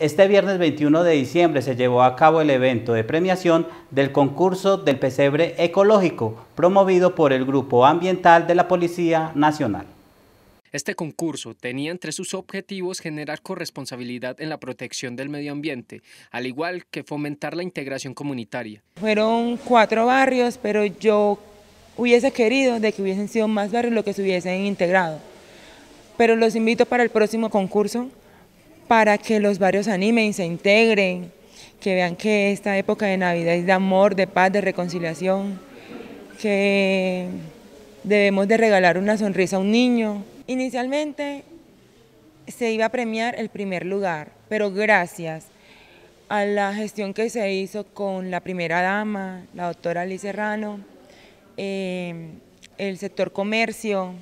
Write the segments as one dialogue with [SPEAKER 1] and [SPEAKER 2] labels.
[SPEAKER 1] Este viernes 21 de diciembre se llevó a cabo el evento de premiación del concurso del pesebre ecológico promovido por el Grupo Ambiental de la Policía Nacional.
[SPEAKER 2] Este concurso tenía entre sus objetivos generar corresponsabilidad en la protección del medio ambiente, al igual que fomentar la integración comunitaria.
[SPEAKER 3] Fueron cuatro barrios, pero yo hubiese querido de que hubiesen sido más barrios los que se hubiesen integrado. Pero los invito para el próximo concurso para que los varios animes animen, se integren, que vean que esta época de Navidad es de amor, de paz, de reconciliación, que debemos de regalar una sonrisa a un niño. Inicialmente se iba a premiar el primer lugar, pero gracias a la gestión que se hizo con la primera dama, la doctora Liz Serrano, eh, el sector comercio,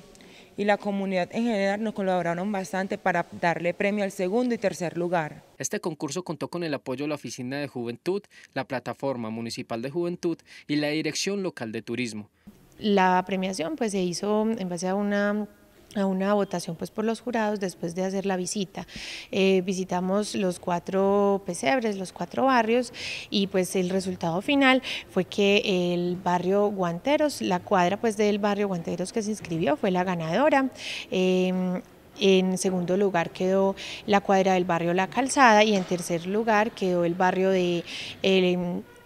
[SPEAKER 3] y la comunidad en general nos colaboraron bastante para darle premio al segundo y tercer lugar.
[SPEAKER 2] Este concurso contó con el apoyo de la Oficina de Juventud, la Plataforma Municipal de Juventud y la Dirección Local de Turismo.
[SPEAKER 4] La premiación pues, se hizo en base a una a una votación pues por los jurados después de hacer la visita. Eh, visitamos los cuatro pesebres, los cuatro barrios y pues el resultado final fue que el barrio Guanteros, la cuadra pues del barrio Guanteros que se inscribió fue la ganadora. Em, en segundo lugar quedó la cuadra del barrio La Calzada y en tercer lugar quedó el barrio de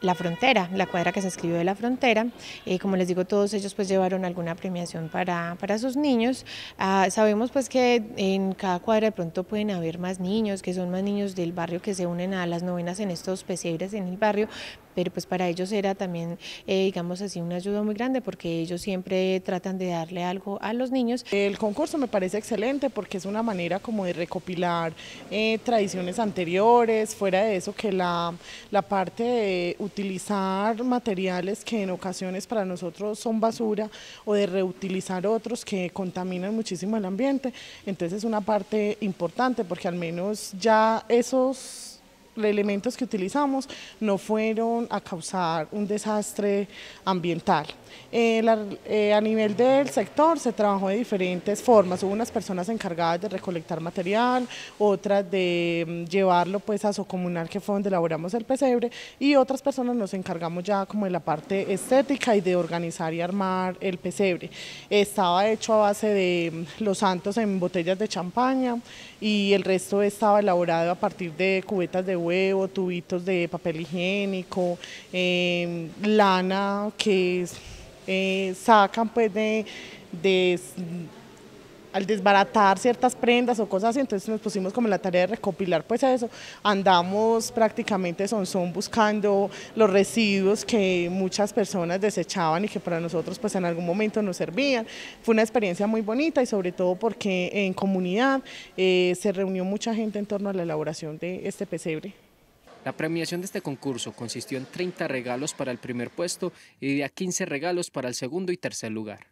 [SPEAKER 4] la frontera, la cuadra que se escribió de la frontera. Eh, como les digo, todos ellos pues llevaron alguna premiación para, para sus niños. Ah, sabemos pues que en cada cuadra de pronto pueden haber más niños, que son más niños del barrio que se unen a las novenas en estos pesebres en el barrio, pero pues para ellos era también, eh, digamos así, una ayuda muy grande porque ellos siempre tratan de darle algo a los niños.
[SPEAKER 1] El concurso me parece excelente porque es una manera como de recopilar eh, tradiciones anteriores, fuera de eso que la, la parte de utilizar materiales que en ocasiones para nosotros son basura o de reutilizar otros que contaminan muchísimo el ambiente. Entonces es una parte importante porque al menos ya esos elementos que utilizamos no fueron a causar un desastre ambiental. Eh, eh, a nivel del sector se trabajó de diferentes formas, hubo unas personas encargadas de recolectar material, otras de mm, llevarlo pues a comunal que fue donde elaboramos el pesebre y otras personas nos encargamos ya como de la parte estética y de organizar y armar el pesebre. Estaba hecho a base de mm, los santos en botellas de champaña y el resto estaba elaborado a partir de cubetas de huevo, tubitos de papel higiénico, em, lana que eh, sacan pues de al desbaratar ciertas prendas o cosas así, entonces nos pusimos como la tarea de recopilar pues eso, andamos prácticamente son son buscando los residuos que muchas personas desechaban y que para nosotros pues en algún momento nos servían, fue una experiencia muy bonita y sobre todo porque en comunidad eh, se reunió mucha gente en torno a la elaboración de este pesebre.
[SPEAKER 2] La premiación de este concurso consistió en 30 regalos para el primer puesto y a 15 regalos para el segundo y tercer lugar.